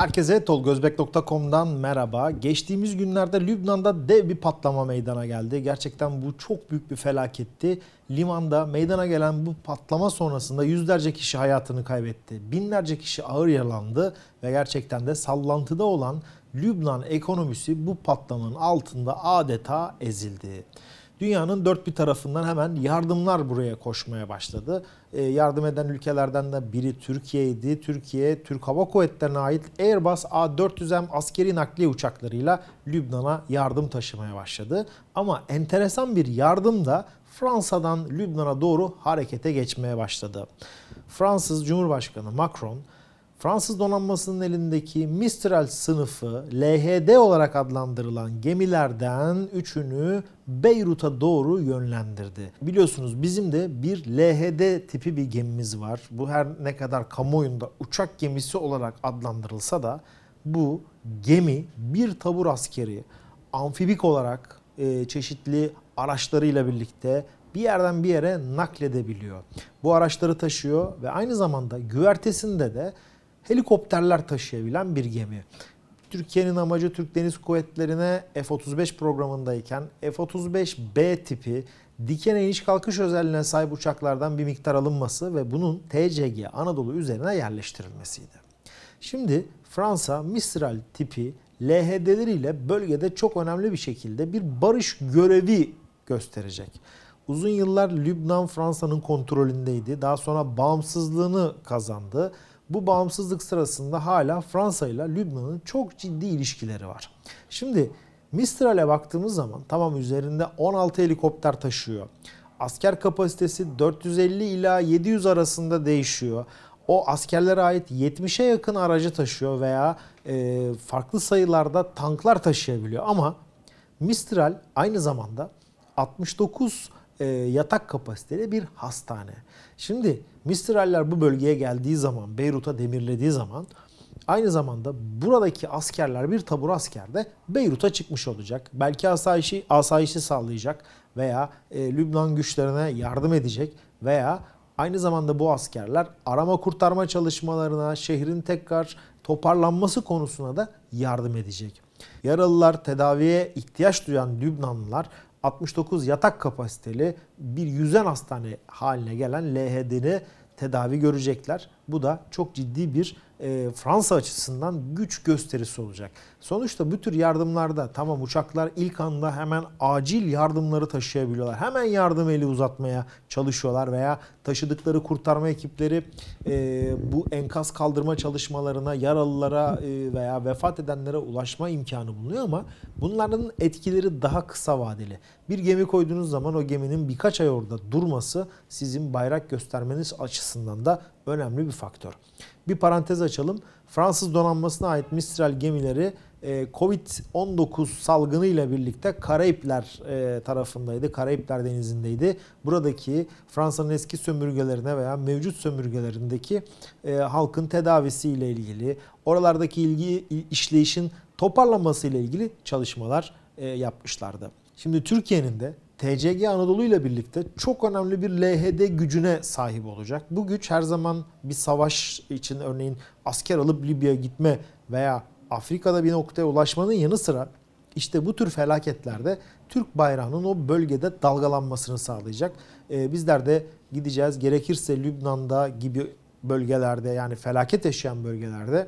Herkese TolGözbek.com'dan merhaba. Geçtiğimiz günlerde Lübnan'da dev bir patlama meydana geldi. Gerçekten bu çok büyük bir felaketti. Limanda meydana gelen bu patlama sonrasında yüzlerce kişi hayatını kaybetti. Binlerce kişi ağır yaralandı ve gerçekten de sallantıda olan Lübnan ekonomisi bu patlamanın altında adeta ezildi dünyanın dört bir tarafından hemen yardımlar buraya koşmaya başladı. E, yardım eden ülkelerden de biri Türkiye'ydi. Türkiye, Türk Hava Kuvvetleri'ne ait Airbus A400M askeri nakliye uçaklarıyla Lübnan'a yardım taşımaya başladı. Ama enteresan bir yardım da Fransa'dan Lübnan'a doğru harekete geçmeye başladı. Fransız Cumhurbaşkanı Macron Fransız donanmasının elindeki Mistral sınıfı LHD olarak adlandırılan gemilerden üçünü Beyrut'a doğru yönlendirdi. Biliyorsunuz bizim de bir LHD tipi bir gemimiz var. Bu her ne kadar kamuoyunda uçak gemisi olarak adlandırılsa da bu gemi bir tabur askeri amfibik olarak e, çeşitli araçlarıyla birlikte bir yerden bir yere nakledebiliyor. Bu araçları taşıyor ve aynı zamanda güvertesinde de helikopterler taşıyabilen bir gemi. Türkiye'nin amacı Türk Deniz Kuvvetleri'ne F-35 programındayken F-35B tipi dikene iniş kalkış özelliğine sahip uçaklardan bir miktar alınması ve bunun TCG Anadolu üzerine yerleştirilmesiydi. Şimdi Fransa Mistral tipi LHD'leriyle bölgede çok önemli bir şekilde bir barış görevi gösterecek. Uzun yıllar Lübnan Fransa'nın kontrolündeydi. Daha sonra bağımsızlığını kazandı bu bağımsızlık sırasında hala Fransa ile Lübnan'ın çok ciddi ilişkileri var. Şimdi Mistral'e baktığımız zaman tamam üzerinde 16 helikopter taşıyor. Asker kapasitesi 450 ila 700 arasında değişiyor. O askerlere ait 70'e yakın aracı taşıyor veya e, farklı sayılarda tanklar taşıyabiliyor. Ama Mistral aynı zamanda 69 e, yatak kapasiteli bir hastane. Şimdi Mistiraller bu bölgeye geldiği zaman, Beyrut'a demirlediği zaman aynı zamanda buradaki askerler bir tabur asker de Beyrut'a çıkmış olacak. Belki asayişi, asayişi sağlayacak veya e, Lübnan güçlerine yardım edecek veya aynı zamanda bu askerler arama kurtarma çalışmalarına, şehrin tekrar toparlanması konusuna da yardım edecek. Yaralılar, tedaviye ihtiyaç duyan Lübnanlılar 69 yatak kapasiteli bir yüzen hastane haline gelen LHD'ni tedavi görecekler. Bu da çok ciddi bir e, Fransa açısından güç gösterisi olacak. Sonuçta bu tür yardımlarda tamam uçaklar ilk anda hemen acil yardımları taşıyabiliyorlar. Hemen yardım eli uzatmaya çalışıyorlar veya taşıdıkları kurtarma ekipleri e, bu enkaz kaldırma çalışmalarına, yaralılara e, veya vefat edenlere ulaşma imkanı bulunuyor ama bunların etkileri daha kısa vadeli. Bir gemi koyduğunuz zaman o geminin birkaç ay orada durması sizin bayrak göstermeniz açısından da önemli bir faktör. Bir parantez açalım. Fransız donanmasına ait Mistral gemileri e, Covid-19 salgını ile birlikte Karayipler e, tarafındaydı. Karayipler denizindeydi. Buradaki Fransa'nın eski sömürgelerine veya mevcut sömürgelerindeki e, halkın tedavisiyle ilgili, oralardaki ilgi işleyişin toparlanması ile ilgili çalışmalar yapmışlardı. Şimdi Türkiye'nin de TCG Anadolu ile birlikte çok önemli bir LHD gücüne sahip olacak. Bu güç her zaman bir savaş için örneğin asker alıp Libya'ya gitme veya Afrika'da bir noktaya ulaşmanın yanı sıra işte bu tür felaketlerde Türk bayrağının o bölgede dalgalanmasını sağlayacak. Ee, bizler de gideceğiz gerekirse Lübnan'da gibi bölgelerde yani felaket yaşayan bölgelerde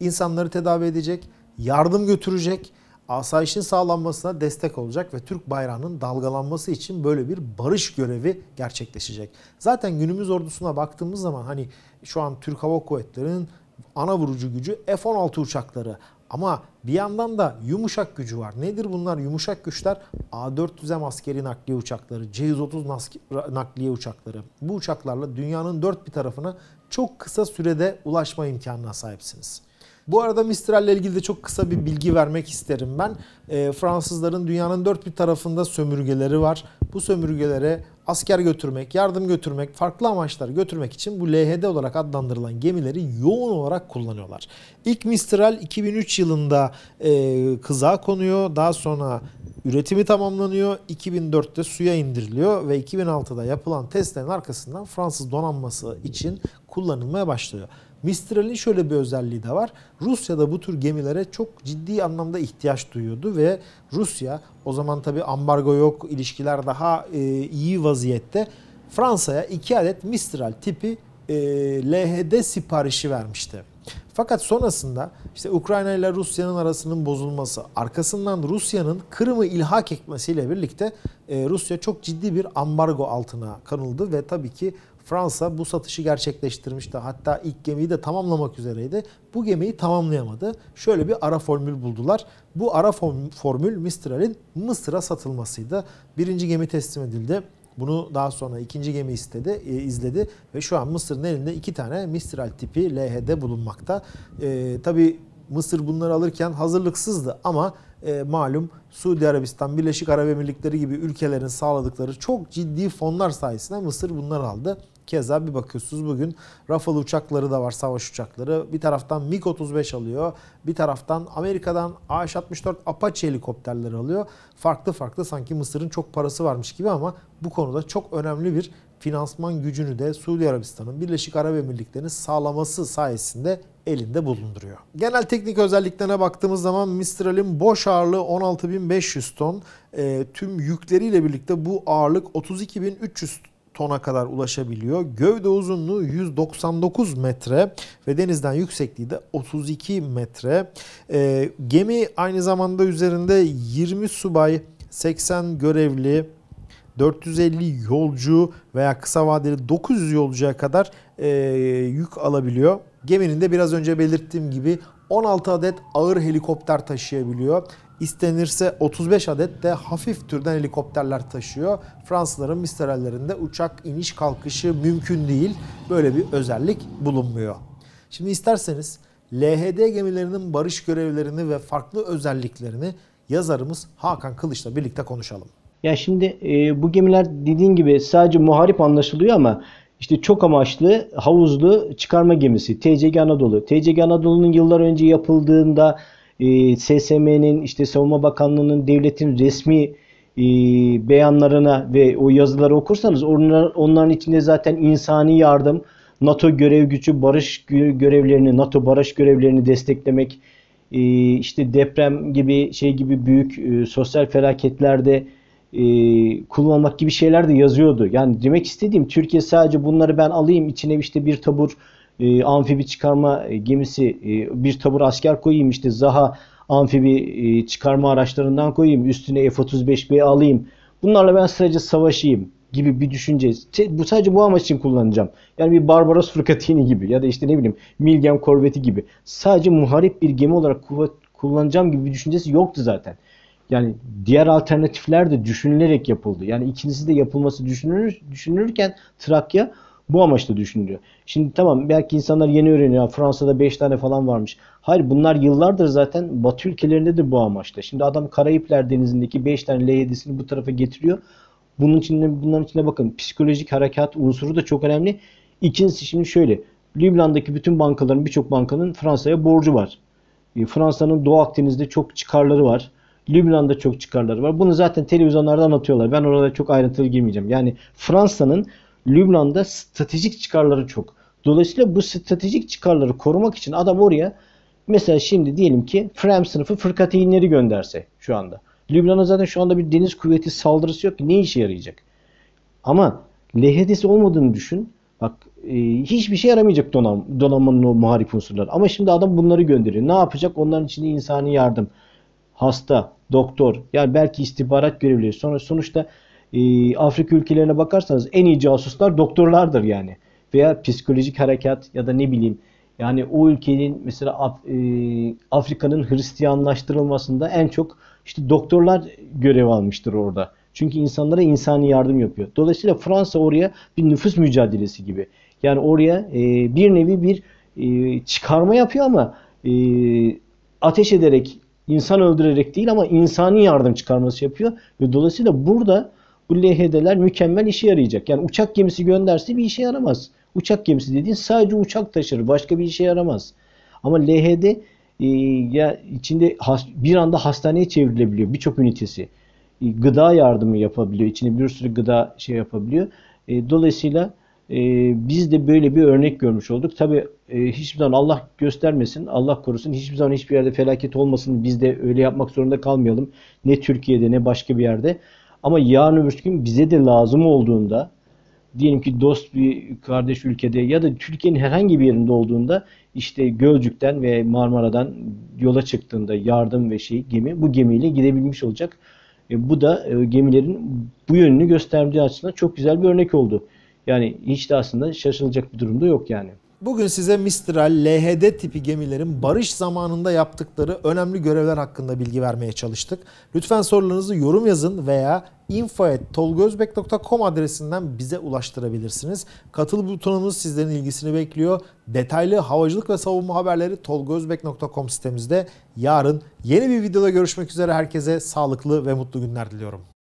insanları tedavi edecek, yardım götürecek asayişin sağlanmasına destek olacak ve Türk bayrağının dalgalanması için böyle bir barış görevi gerçekleşecek. Zaten günümüz ordusuna baktığımız zaman hani şu an Türk Hava Kuvvetleri'nin ana vurucu gücü F-16 uçakları. Ama bir yandan da yumuşak gücü var. Nedir bunlar yumuşak güçler? A400M askeri nakliye uçakları, C-130 nakliye uçakları. Bu uçaklarla dünyanın dört bir tarafına çok kısa sürede ulaşma imkanına sahipsiniz. Bu arada Mistral ile ilgili de çok kısa bir bilgi vermek isterim ben. E, Fransızların dünyanın dört bir tarafında sömürgeleri var. Bu sömürgelere asker götürmek, yardım götürmek, farklı amaçlar götürmek için bu LHD olarak adlandırılan gemileri yoğun olarak kullanıyorlar. İlk Mistral 2003 yılında e, kıza konuyor. Daha sonra üretimi tamamlanıyor. 2004'te suya indiriliyor ve 2006'da yapılan testlerin arkasından Fransız donanması için kullanılmaya başlıyor. Mistral'in şöyle bir özelliği de var. Rusya da bu tür gemilere çok ciddi anlamda ihtiyaç duyuyordu ve Rusya o zaman tabi ambargo yok, ilişkiler daha e, iyi vaziyette. Fransa'ya iki adet Mistral tipi e, LHD siparişi vermişti. Fakat sonrasında işte Ukrayna ile Rusya'nın arasının bozulması, arkasından Rusya'nın Kırım'ı ilhak etmesiyle birlikte e, Rusya çok ciddi bir ambargo altına kanıldı ve tabii ki Fransa bu satışı gerçekleştirmişti. Hatta ilk gemiyi de tamamlamak üzereydi. Bu gemiyi tamamlayamadı. Şöyle bir ara formül buldular. Bu ara formül Mistral'in Mısır'a satılmasıydı. Birinci gemi teslim edildi. Bunu daha sonra ikinci gemi istedi, e, izledi ve şu an Mısır'ın elinde iki tane Mistral tipi LHD bulunmakta. E, tabii Mısır bunları alırken hazırlıksızdı ama e, malum Suudi Arabistan, Birleşik Arap Emirlikleri gibi ülkelerin sağladıkları çok ciddi fonlar sayesinde Mısır bunları aldı. Keza bir bakıyorsunuz bugün Rafalı uçakları da var, savaş uçakları. Bir taraftan MiG-35 alıyor, bir taraftan Amerika'dan AH-64 Apache helikopterleri alıyor. Farklı farklı sanki Mısır'ın çok parası varmış gibi ama bu konuda çok önemli bir finansman gücünü de Suudi Arabistan'ın Birleşik Arap Emirlikleri'nin sağlaması sayesinde elinde bulunduruyor. Genel teknik özelliklerine baktığımız zaman Mistral'in boş ağırlığı 16.500 ton. E, tüm yükleriyle birlikte bu ağırlık 32.300 tona kadar ulaşabiliyor. Gövde uzunluğu 199 metre ve denizden yüksekliği de 32 metre. E, gemi aynı zamanda üzerinde 20 subay, 80 görevli, 450 yolcu veya kısa vadeli 900 yolcuya kadar e, yük alabiliyor. Geminin de biraz önce belirttiğim gibi 16 adet ağır helikopter taşıyabiliyor. İstenirse 35 adet de hafif türden helikopterler taşıyor. Fransızların Mistral'lerinde uçak iniş kalkışı mümkün değil. Böyle bir özellik bulunmuyor. Şimdi isterseniz LHD gemilerinin barış görevlerini ve farklı özelliklerini yazarımız Hakan Kılıç'la birlikte konuşalım. Ya şimdi e, bu gemiler dediğin gibi sadece muharip anlaşılıyor ama işte çok amaçlı havuzlu çıkarma gemisi TCG Anadolu. TCG Anadolu'nun yıllar önce yapıldığında e, SSM'nin işte Savunma Bakanlığı'nın devletin resmi e, beyanlarına ve o yazıları okursanız onlar, onların içinde zaten insani yardım, NATO görev gücü, barış görevlerini, NATO barış görevlerini desteklemek, e, işte deprem gibi şey gibi büyük e, sosyal felaketlerde e, kullanmak gibi şeyler de yazıyordu. Yani demek istediğim Türkiye sadece bunları ben alayım içine işte bir tabur e, amfibi çıkarma e, gemisi e, bir tabur asker koyayım işte Zaha amfibi e, çıkarma araçlarından koyayım üstüne F-35B alayım bunlarla ben sadece savaşayım gibi bir düşünce. Bu sadece bu amaç için kullanacağım. Yani bir Barbaros Fırkatini gibi ya da işte ne bileyim Milgem Korveti gibi. Sadece muharip bir gemi olarak kullanacağım gibi bir düşüncesi yoktu zaten yani diğer alternatifler de düşünülerek yapıldı. Yani ikincisi de yapılması düşünülür, düşünülürken Trakya bu amaçla düşünülüyor. Şimdi tamam belki insanlar yeni öğreniyor. Fransa'da 5 tane falan varmış. Hayır bunlar yıllardır zaten Batı ülkelerinde de bu amaçla. Şimdi adam Karayipler Denizi'ndeki 5 tane L7'sini bu tarafa getiriyor. Bunun içinde, bunların içinde bakın psikolojik harekat unsuru da çok önemli. İkincisi şimdi şöyle. Lübnan'daki bütün bankaların birçok bankanın Fransa'ya borcu var. E, Fransa'nın Doğu Akdeniz'de çok çıkarları var. Lübnan'da çok çıkarları var. Bunu zaten televizyonlarda anlatıyorlar. Ben orada çok ayrıntılı girmeyeceğim. Yani Fransa'nın Lübnan'da stratejik çıkarları çok. Dolayısıyla bu stratejik çıkarları korumak için adam oraya mesela şimdi diyelim ki Frem sınıfı fırkateynleri gönderse şu anda. Lübnan'a zaten şu anda bir deniz kuvveti saldırısı yok ki ne işe yarayacak? Ama LHD'si olmadığını düşün. Bak e, hiçbir şey yaramayacak donanm donanmanın o muharip unsurları. Ama şimdi adam bunları gönderiyor. Ne yapacak? Onların içinde insani yardım, hasta, doktor, yani belki istihbarat görevlileri. Sonra sonuçta e, Afrika ülkelerine bakarsanız en iyi casuslar doktorlardır yani. Veya psikolojik harekat ya da ne bileyim yani o ülkenin mesela Af, e, Afrika'nın Hristiyanlaştırılmasında en çok işte doktorlar görev almıştır orada. Çünkü insanlara insani yardım yapıyor. Dolayısıyla Fransa oraya bir nüfus mücadelesi gibi. Yani oraya e, bir nevi bir e, çıkarma yapıyor ama e, ateş ederek insan öldürerek değil ama insani yardım çıkarması yapıyor. Ve dolayısıyla burada bu LHD'ler mükemmel işe yarayacak. Yani uçak gemisi gönderse bir işe yaramaz. Uçak gemisi dediğin sadece uçak taşır. Başka bir işe yaramaz. Ama LHD e, ya içinde has, bir anda hastaneye çevrilebiliyor birçok ünitesi. E, gıda yardımı yapabiliyor. İçinde bir sürü gıda şey yapabiliyor. E, dolayısıyla e, biz de böyle bir örnek görmüş olduk. Tabi e, hiçbir zaman Allah göstermesin, Allah korusun. Hiçbir zaman hiçbir yerde felaket olmasın. Biz de öyle yapmak zorunda kalmayalım. Ne Türkiye'de ne başka bir yerde. Ama yarın öbür gün bize de lazım olduğunda diyelim ki dost bir kardeş ülkede ya da Türkiye'nin herhangi bir yerinde olduğunda işte Gölcük'ten ve Marmara'dan yola çıktığında yardım ve şey gemi bu gemiyle gidebilmiş olacak. E, bu da e, gemilerin bu yönünü gösterdiği açısından çok güzel bir örnek oldu. Yani hiç de aslında şaşılacak bir durumda yok yani. Bugün size Mistral, LHD tipi gemilerin barış zamanında yaptıkları önemli görevler hakkında bilgi vermeye çalıştık. Lütfen sorularınızı yorum yazın veya info.tolgozbek.com adresinden bize ulaştırabilirsiniz. Katıl butonumuz sizlerin ilgisini bekliyor. Detaylı havacılık ve savunma haberleri tolgozbek.com sitemizde. Yarın yeni bir videoda görüşmek üzere herkese sağlıklı ve mutlu günler diliyorum.